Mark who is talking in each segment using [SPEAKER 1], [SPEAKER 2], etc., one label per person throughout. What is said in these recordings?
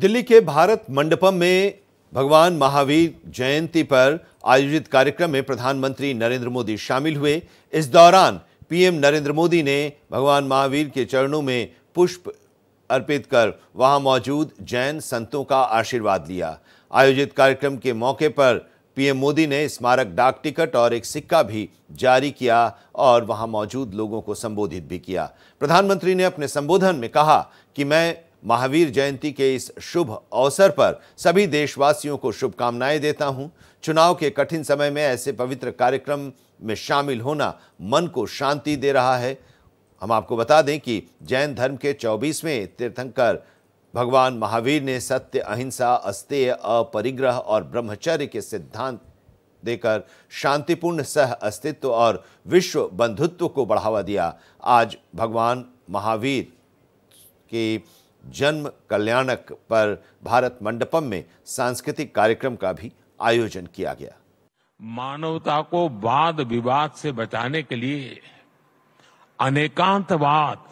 [SPEAKER 1] दिल्ली के भारत मंडपम में भगवान महावीर जयंती पर आयोजित कार्यक्रम में प्रधानमंत्री नरेंद्र मोदी शामिल हुए इस दौरान पीएम नरेंद्र मोदी ने भगवान महावीर के चरणों में पुष्प अर्पित कर वहां मौजूद जैन संतों का आशीर्वाद लिया आयोजित कार्यक्रम के मौके पर पीएम मोदी ने स्मारक डाक टिकट और एक सिक्का भी जारी किया और वहां मौजूद लोगों को संबोधित भी किया प्रधानमंत्री ने अपने संबोधन में कहा कि मैं महावीर जयंती के इस शुभ अवसर पर सभी देशवासियों को शुभकामनाएं देता हूं। चुनाव के कठिन समय में ऐसे पवित्र कार्यक्रम में शामिल होना मन को शांति दे रहा है हम आपको बता दें कि जैन धर्म के चौबीसवें तीर्थंकर भगवान महावीर ने सत्य अहिंसा अस्तेय अपरिग्रह और ब्रह्मचर्य के सिद्धांत देकर शांतिपूर्ण सह अस्तित्व और विश्व बंधुत्व को बढ़ावा दिया आज भगवान महावीर की जन्म कल्याणक पर भारत मंडपम में सांस्कृतिक कार्यक्रम का भी आयोजन किया गया
[SPEAKER 2] मानवता को वाद विवाद से बचाने के लिए अनेकांतवाद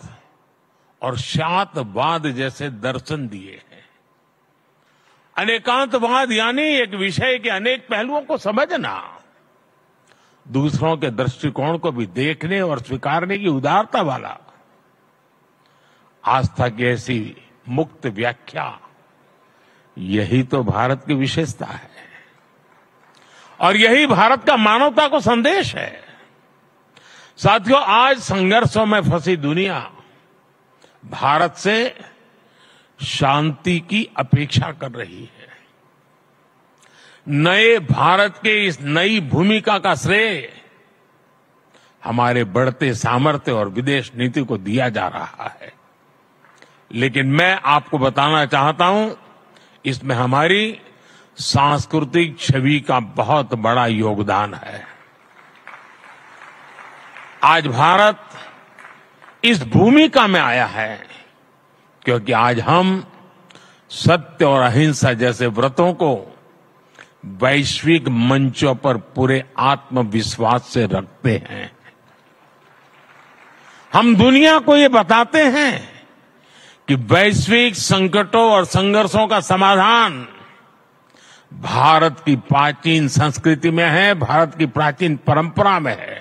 [SPEAKER 2] और शातवाद जैसे दर्शन दिए हैं अनेकांतवाद यानी एक विषय के अनेक पहलुओं को समझना दूसरों के दृष्टिकोण को भी देखने और स्वीकारने की उदारता वाला आस्था की ऐसी मुक्त व्याख्या यही तो भारत की विशेषता है और यही भारत का मानवता को संदेश है साथियों आज संघर्षों में फंसी दुनिया भारत से शांति की अपेक्षा कर रही है नए भारत के इस नई भूमिका का श्रेय हमारे बढ़ते सामर्थ्य और विदेश नीति को दिया जा रहा है लेकिन मैं आपको बताना चाहता हूं इसमें हमारी सांस्कृतिक छवि का बहुत बड़ा योगदान है आज भारत इस भूमिका में आया है क्योंकि आज हम सत्य और अहिंसा जैसे व्रतों को वैश्विक मंचों पर पूरे आत्मविश्वास से रखते हैं हम दुनिया को ये बताते हैं कि वैश्विक संकटों और संघर्षों का समाधान भारत की प्राचीन संस्कृति में है भारत की प्राचीन परंपरा में है